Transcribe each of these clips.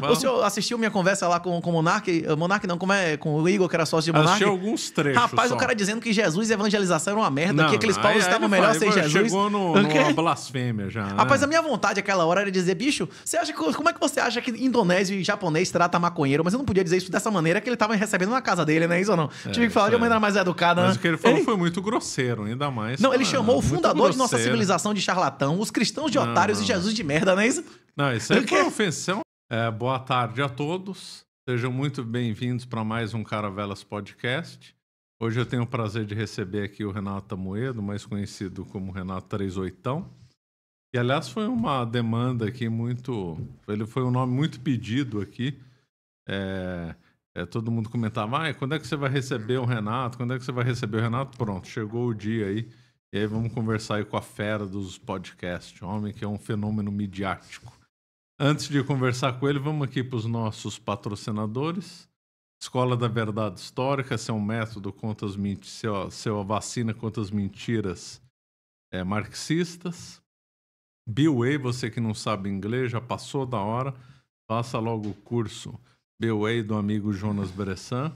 Vamos. O senhor assistiu minha conversa lá com, com o Monark? Eh, Monark não, como é? Com o Igor, que era sócio de Monark? Assistiu alguns trechos. Rapaz, só. o cara dizendo que Jesus e evangelização era uma merda, não, que aqueles paulos estavam melhor sem Jesus. Chegou no, okay? numa blasfêmia já. Né? Rapaz, a minha vontade aquela hora era dizer, bicho, você acha que, como é que você acha que indonésio e japonês trata maconheiro? Mas eu não podia dizer isso dessa maneira que ele tava recebendo na casa dele, né? Isso ou não? É, Tive que falar é. de uma maneira mais educada, Mas né? o que ele falou foi muito grosseiro, ainda mais. Não, ele chamou o fundador de nossa civilização de charlatão, os cristãos de não, otários não. e Jesus de merda, né? Isso... Não, isso aí foi ofensão é, boa tarde a todos. Sejam muito bem-vindos para mais um Caravelas Podcast. Hoje eu tenho o prazer de receber aqui o Renato Moedo, mais conhecido como Renato 38. E aliás, foi uma demanda aqui muito. Ele foi um nome muito pedido aqui. É, é, todo mundo comentava: ah, quando é que você vai receber o Renato? Quando é que você vai receber o Renato? Pronto, chegou o dia aí. E aí vamos conversar aí com a fera dos podcasts, homem que é um fenômeno midiático. Antes de conversar com ele, vamos aqui para os nossos patrocinadores. Escola da Verdade Histórica, seu método contra as mentiras, seu, vacina contra as mentiras é, marxistas. Way, você que não sabe inglês, já passou da hora, faça logo o curso Way do amigo Jonas Bressan.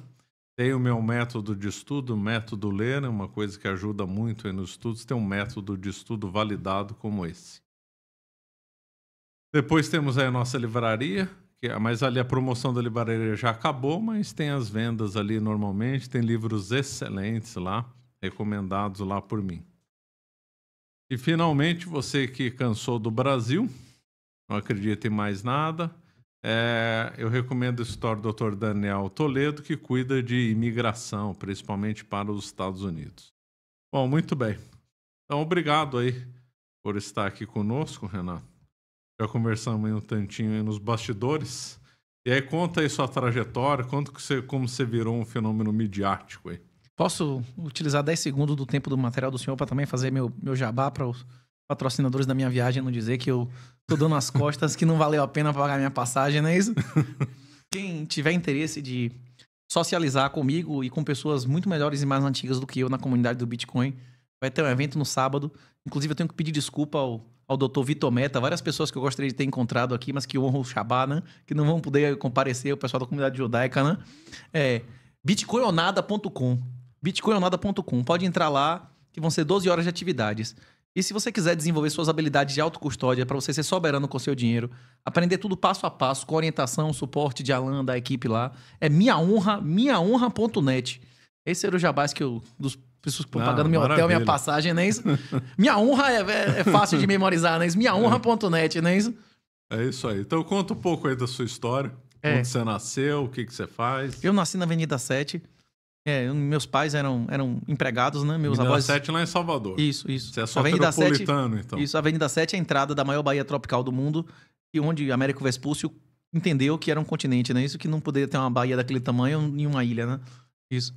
Tem o meu método de estudo, método ler, é uma coisa que ajuda muito nos estudos, tem um método de estudo validado como esse. Depois temos aí a nossa livraria, que é, mas ali a promoção da livraria já acabou, mas tem as vendas ali normalmente, tem livros excelentes lá, recomendados lá por mim. E finalmente, você que cansou do Brasil, não acredita em mais nada, é, eu recomendo o Store do Dr. Daniel Toledo, que cuida de imigração, principalmente para os Estados Unidos. Bom, muito bem. Então, obrigado aí por estar aqui conosco, Renato já conversamos aí um tantinho aí nos bastidores. E aí conta aí sua trajetória, conta que você, como você virou um fenômeno midiático aí. Posso utilizar 10 segundos do tempo do material do senhor para também fazer meu, meu jabá para os patrocinadores da minha viagem não dizer que eu tô dando as costas, que não valeu a pena pagar minha passagem, não é isso? Quem tiver interesse de socializar comigo e com pessoas muito melhores e mais antigas do que eu na comunidade do Bitcoin, vai ter um evento no sábado. Inclusive, eu tenho que pedir desculpa ao ao doutor Vitor Meta, várias pessoas que eu gostaria de ter encontrado aqui, mas que honram o Shabá, né? Que não vão poder comparecer, o pessoal da comunidade judaica, né? É, bitcoinonada.com. Bitcoinonada.com. Pode entrar lá, que vão ser 12 horas de atividades. E se você quiser desenvolver suas habilidades de autocustódia para você ser soberano com seu dinheiro, aprender tudo passo a passo, com orientação, suporte de Alan, da equipe lá, é minha honra, minhaonra.net. Esse era o jabás que eu, dos pessoas que estão pagando meu maravilha. hotel, minha né? passagem, não é isso? minha honra é, é, é, fácil de memorizar, não né? é isso? Minhaonra.net, não é isso? É isso aí. Então conta um pouco aí da sua história. É. Onde você nasceu, o que, que você faz? Eu nasci na Avenida 7. É, meus pais eram, eram empregados, né? Meus Avenida avós. Avenida 7 lá em Salvador. Isso, isso. Você é só Avenida 7, então. Isso, a Avenida 7 é a entrada da maior baía tropical do mundo e onde Américo Vespúcio entendeu que era um continente, né? Isso que não poderia ter uma baía daquele tamanho em uma ilha, né? Isso.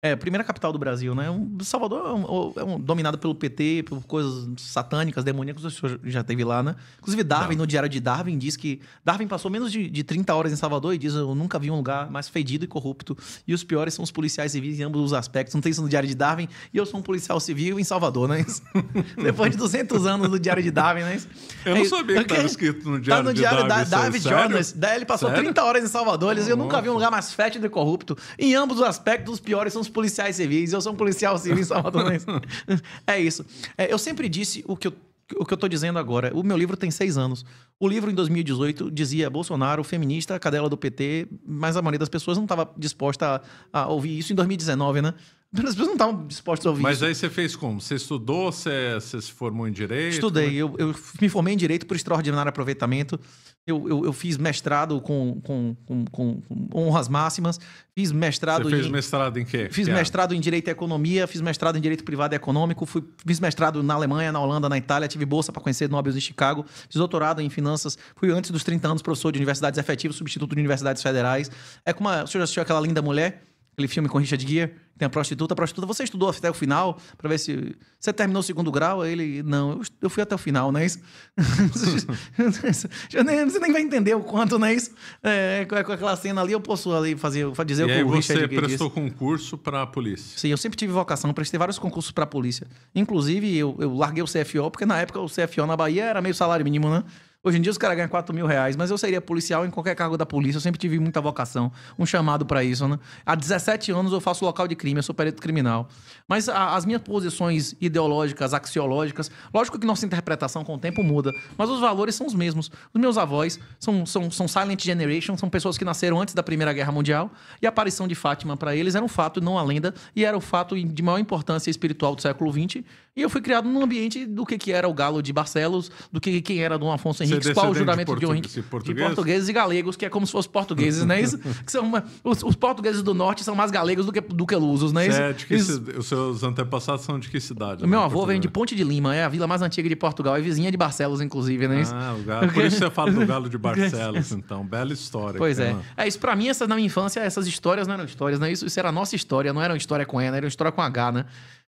É, primeira capital do Brasil, né? Um, Salvador é um, é um, dominado pelo PT, por coisas satânicas, demoníacas, o senhor já teve lá, né? Inclusive, Darwin, Não. no diário de Darwin, diz que Darwin passou menos de, de 30 horas em Salvador e diz: Eu nunca vi um lugar mais fedido e corrupto. E os piores são os policiais civis em ambos os aspectos. Não tem isso no diário de Darwin. E eu sou um policial civil em Salvador, né? Depois de 200 anos do diário de Darwin, né? Eu não é sabia que estava escrito no diário, tá no de Darwin. Darwin. Jonas. Daí ele passou sério? 30 horas em Salvador. Ele diz: Eu nunca vi um lugar mais fétido e corrupto. Em ambos os aspectos, os piores são os somos policiais civis, eu sou um policial civil salvador. é isso. É, eu sempre disse o que eu o que eu estou dizendo agora. O meu livro tem seis anos. O livro, em 2018, dizia Bolsonaro, feminista, cadela do PT, mas a maioria das pessoas não estava disposta a, a, ouvir isso em 2019, né? Então, as pessoas não estavam dispostas a ouvir Mas isso. aí você fez como? Você estudou? Você, você se formou em Direito? Estudei. É eu, eu, me formei em Direito por extraordinário aproveitamento. Eu, eu, eu fiz mestrado com, com, com, com, honras máximas. Fiz mestrado você fez em... mestrado em quê? Fiz que mestrado é? em Direito e Economia. Fiz mestrado em Direito Privado e Econômico. Fui, fiz mestrado na Alemanha, na Holanda, na Itália. Tive bolsa para conhecer Nobel em Chicago. Fiz doutorado em Finanças. Fui, antes dos 30 anos, professor de universidades efetivas, substituto de universidades federais. É como a... O senhor já assistiu aquela linda mulher? Aquele filme com Richard Gere, tem a prostituta. A prostituta, você estudou até o final para ver se. Você terminou o segundo grau? Aí ele, não, eu, fui até o final, não é isso? você, nem, você nem vai entender o quanto, não é isso? É, é com, aquela cena ali, eu posso ali fazer, dizer e o que aí o Richard Gere. Você prestou concurso para a polícia? Sim, eu sempre tive vocação, prestei vários concursos para a polícia. Inclusive, eu, eu larguei o CFO, porque na época o CFO na Bahia era meio salário mínimo, né? Hoje em dia os caras ganham 4 mil reais, mas eu seria policial em qualquer cargo da polícia. Eu sempre tive muita vocação, um chamado para isso, né? Há 17 anos eu faço local de crime, eu sou perito criminal. Mas a, as minhas posições ideológicas, axiológicas, lógico que nossa interpretação com o tempo muda, mas os valores são os mesmos. Os meus avós são, são, são Silent Generation, são pessoas que nasceram antes da Primeira Guerra Mundial, e a aparição de Fátima para eles era um fato, não a lenda, e era o fato de maior importância espiritual do século XX, e eu fui criado num ambiente do que, que era o galo de Barcelos, do que, quem era Dom Afonso Henriques, qual o juramento de, portu... de, Henrique, português? de portugueses e galegos, que é como se fossem portugueses, né? Isso, que são os, os, portugueses do norte são mais galegos do que, do que lusos, né? Isso, é, de que isso... Os seus antepassados são de que cidade? Meu né, avô vem de Ponte de Lima, é a vila mais antiga de Portugal, é vizinha de Barcelos, inclusive, né? Isso? Ah, o galo. Por isso você fala do galo de Barcelos, então. Bela história. Pois é. Uma... É, isso pra mim, essas, na minha infância, essas histórias não eram histórias, né? Isso, isso era a nossa história, não era uma história com E, era uma história com H, né?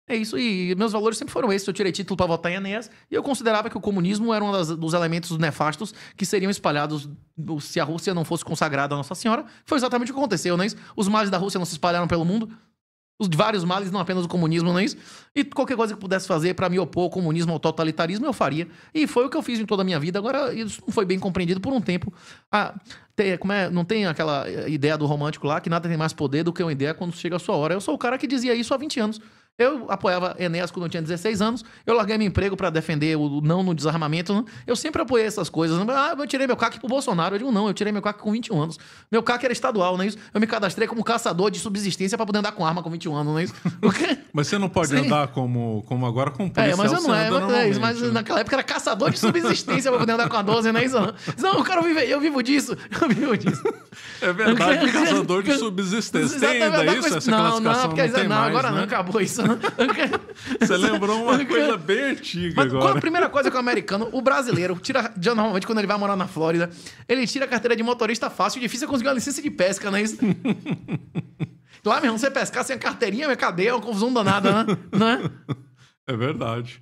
É isso, e meus valores sempre foram esses. Eu tirei título para votar em Enéas, e eu considerava que o comunismo era um das, dos elementos nefastos que seriam espalhados se a Rússia não fosse consagrada à Nossa Senhora. Foi exatamente o que aconteceu, não é isso? Os males da Rússia não se espalharam pelo mundo. Os vários males, não apenas o comunismo, não é isso? E qualquer coisa que pudesse fazer para me opor ao comunismo, ao totalitarismo, eu faria. E foi o que eu fiz em toda a minha vida. Agora, isso não foi bem compreendido por um tempo. Ah, tem, como é, não tem aquela eh, ideia do romântico lá que nada tem mais poder do que uma ideia quando chega a sua hora. Eu sou o cara que dizia isso há 20 anos. Eu apoiava Enéas quando eu tinha 16 anos, eu larguei meu emprego para defender o não no desarmamento. Né? Eu sempre apoiei essas coisas. Né? Ah, eu tirei meu CAC pro Bolsonaro. Eu digo, não, eu tirei meu CAC com 21 anos. Meu CAC era estadual, não é isso? Eu me cadastrei como caçador de subsistência para poder andar com arma com 21 anos, não é isso? Porque... mas você não pode Sim. andar como, como agora com é, policial. É, mas eu não é, mas, é isso, mas né? naquela época era caçador de subsistência para poder andar com a 12, não é isso? Não, o cara vive. eu vivo disso, eu vivo disso. É verdade, caçador de subsistência. Tem ainda isso? Essa não, não, porque, não, não agora não, acabou isso. Você lembrou uma coisa bem antiga Mas agora. Qual a primeira coisa que o americano, o brasileiro, tira, normalmente quando ele vai morar na Flórida, ele tira a carteira de motorista fácil, difícil é conseguir uma licença de pesca, não é isso? Lá, mesmo, você pescar sem a carteirinha, minha cadeia é uma confusão danada, né? É? é verdade.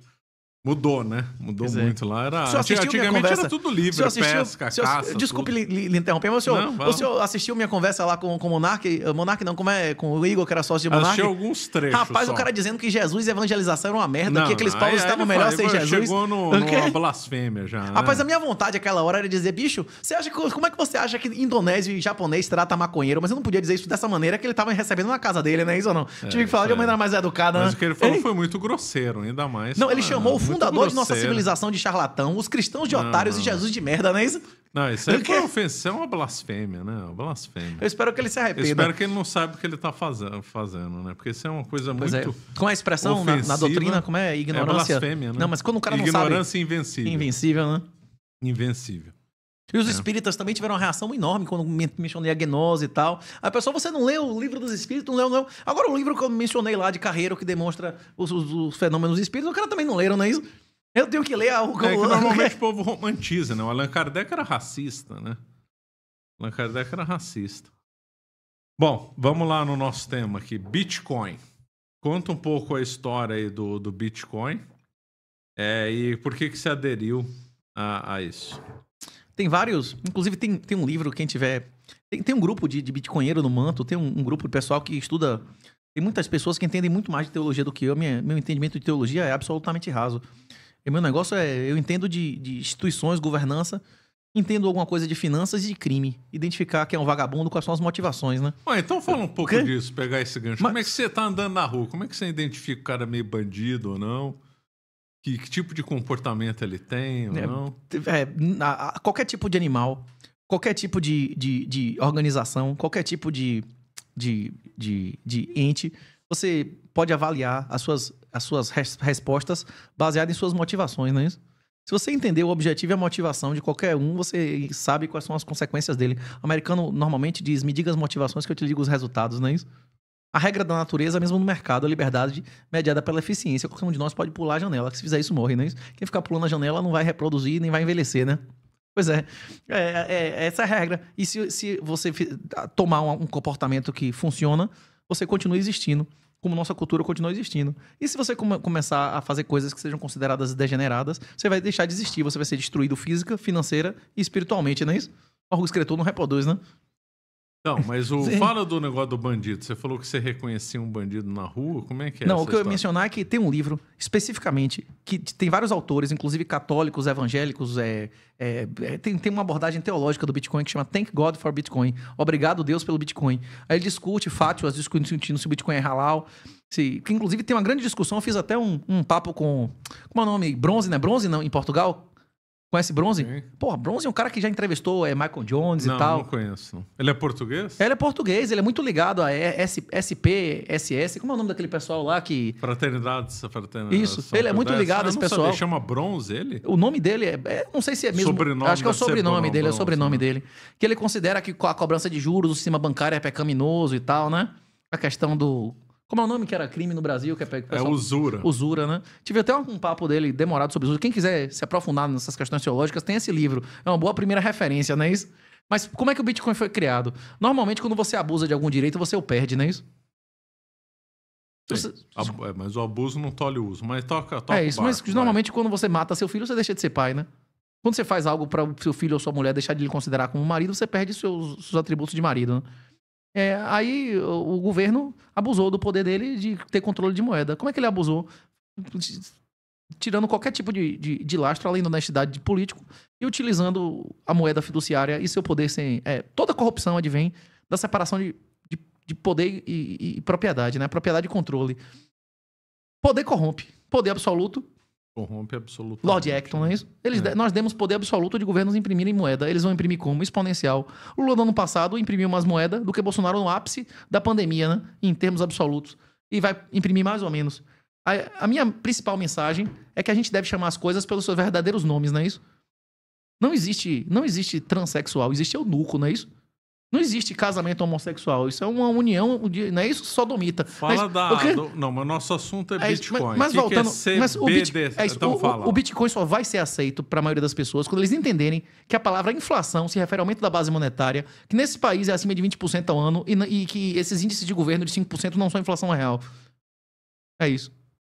Mudou, né? Mudou pois é. muito é. lá. Era, antigamente era tudo livre, assistiu, pesca, senhor, caça. Desculpe lhe, lhe, interromper, mas o senhor, não, o senhor assistiu minha conversa lá com, com o Monarque? Eh, Monarque não, como é? Com o Igor, que era sócio de Monarque? Assisti alguns trechos Rapaz, só. o cara dizendo que Jesus e evangelização era uma merda, não, que aqueles paus estavam melhor sem Jesus. Chegou no, numa blasfêmia já. Rapaz, né? a minha vontade aquela hora era dizer, bicho, você acha que, como é que você acha que indonésio e japonês trata maconheiro? Mas eu não podia dizer isso dessa maneira que ele tava recebendo na casa dele, né? Isso ou não? É, Tive que falar é. de uma maneira mais educada, Mas né? o que ele falou foi muito grosseiro, ainda mais. Não, ele chamou o fundador de nossa civilização de charlatão, os cristãos de não, otários não. e Jesus de merda, não é isso? Não, isso é ofensa, é uma blasfêmia, né? Uma blasfêmia. Eu espero que ele se arrependa. Eu espero que ele não saiba o que ele está fazendo, fazendo, né? Porque isso é uma coisa pois é. muito. É. Com a expressão na, na, doutrina, como é? Ignorância. É blasfêmia, né? Não, mas quando o cara Ignorância não sabe. Ignorância invencível. Invencível, né? Invencível. E os é. espíritas também tiveram uma reação enorme quando mencionei a gnose e tal. Aí, pessoal, você não leu o livro dos espíritos? Não leu, não. Agora, o livro que eu mencionei lá de Carreiro, que demonstra os, os, os fenômenos espíritos, o cara também não leram, não é isso? Eu tenho que ler algo. É que normalmente o povo romantiza, né? O Allan Kardec era racista, né? Allan Kardec era racista. Bom, vamos lá no nosso tema aqui: Bitcoin. Conta um pouco a história aí do, do Bitcoin é, e por que, que se aderiu a, a isso. Tem vários. Inclusive, tem, tem um livro, quem tiver. Tem, tem um grupo de, de bitcoinheiro no manto, tem um, um grupo de pessoal que estuda. Tem muitas pessoas que entendem muito mais de teologia do que eu. Minha, meu entendimento de teologia é absolutamente raso. E meu negócio é. Eu entendo de, de instituições, governança entendo alguma coisa de finanças e de crime. Identificar quem é um vagabundo, quais são as motivações, né? Ué, então fala um pouco disso, pegar esse gancho. Mas... Como é que você tá andando na rua? Como é que você identifica o cara meio bandido ou não? Que, que tipo de comportamento ele tem ou é, não? É, a, a, qualquer tipo de animal, qualquer tipo de, de, de organização, qualquer tipo de, de, de, de ente, você pode avaliar as suas, as suas res, respostas baseadas em suas motivações, não é isso? Se você entender o objetivo e a motivação de qualquer um, você sabe quais são as consequências dele. O americano normalmente diz: me diga as motivações que eu te digo os resultados, não é isso? A regra da natureza, mesmo no mercado, a liberdade mediada pela eficiência. Qualquer um de nós pode pular a janela, que se fizer isso morre, não é isso? Quem ficar pulando a janela não vai reproduzir nem vai envelhecer, né? Pois é, é, é, é essa é a regra. E se, se você tomar um, um comportamento que funciona, você continua existindo, como nossa cultura continua existindo. E se você come, começar a fazer coisas que sejam consideradas degeneradas, você vai deixar de existir, você vai ser destruído física, financeira e espiritualmente, não é isso? O escritor não reproduz, né? Não, mas o fala do negócio do bandido. Você falou que você reconhecia um bandido na rua. Como é que é? Não, o que eu ia mencionar é que tem um livro especificamente que tem vários autores, inclusive católicos, evangélicos. É, é, é, tem, tem uma abordagem teológica do Bitcoin que chama Thank God for Bitcoin. Obrigado Deus pelo Bitcoin. Aí ele discute fátuas, discutindo se o Bitcoin é halal. Se, que inclusive tem uma grande discussão. Eu fiz até um, um papo com como é o nome? Bronze, né? Bronze não, em Portugal. Conhece Bronze? Pô, Bronze é um cara que já entrevistou é, Michael Jones não, e tal. Não, conheço. Ele é português? Ele é português, ele é muito ligado a S, SP, SS. Como é o nome daquele pessoal lá que. Fraternidade, fraternidade. Isso, São ele é muito ligado a esse pessoal. Ele chama Bronze ele? O nome dele é, é. Não sei se é mesmo. Sobrenome acho que é o sobrenome bronze, dele, é o sobrenome né? dele. Que ele considera que a cobrança de juros, o sistema bancário é pecaminoso e tal, né? A questão do como é o nome que era crime no Brasil? Que é, que é usura. Usura, né? Tive até um, papo dele demorado sobre usura. Quem quiser se aprofundar nessas questões teológicas, tem esse livro. É uma boa primeira referência, não é isso? Mas como é que o Bitcoin foi criado? Normalmente, quando você abusa de algum direito, você o perde, não é isso? Você... É, mas o abuso não tolhe o uso, mas toca, toca É isso, barco, mas normalmente vai. quando você mata seu filho, você deixa de ser pai, né? Quando você faz algo para o seu filho ou sua mulher deixar de lhe considerar como marido, você perde seus, seus atributos de marido, né? É, aí o, o governo abusou do poder dele de ter controle de moeda. Como é que ele abusou? Tirando qualquer tipo de, de, de lastro, além da honestidade de político, e utilizando a moeda fiduciária e seu poder sem. É, toda corrupção advém da separação de, de, de poder e, e, e propriedade, né? Propriedade e controle. Poder corrompe. Poder absoluto Corrompe absolutamente. Lord Acton, não é isso? Eles, é. Nós demos poder absoluto de governos imprimirem moeda. Eles vão imprimir como? Exponencial. O Lula no ano passado imprimiu mais moeda do que Bolsonaro no ápice da pandemia, né? Em termos absolutos. E vai imprimir mais ou menos. A, a minha principal mensagem é que a gente deve chamar as coisas pelos seus verdadeiros nomes, não é isso? Não existe, não existe transexual, existe eunuco, não é isso? Não existe casamento homossexual. Isso é uma união, não é isso? Sodomita. Fala mas, da. Porque... Do, não, mas nosso assunto é, é Bitcoin. Mas, mas que voltando. Que é mas o, Bit, é isso, então o, fala. o Bitcoin só vai ser aceito para a maioria das pessoas quando eles entenderem que a palavra inflação se refere ao aumento da base monetária, que nesse país é acima de 20% ao ano e, e que esses índices de governo de 5% não são inflação real. É isso.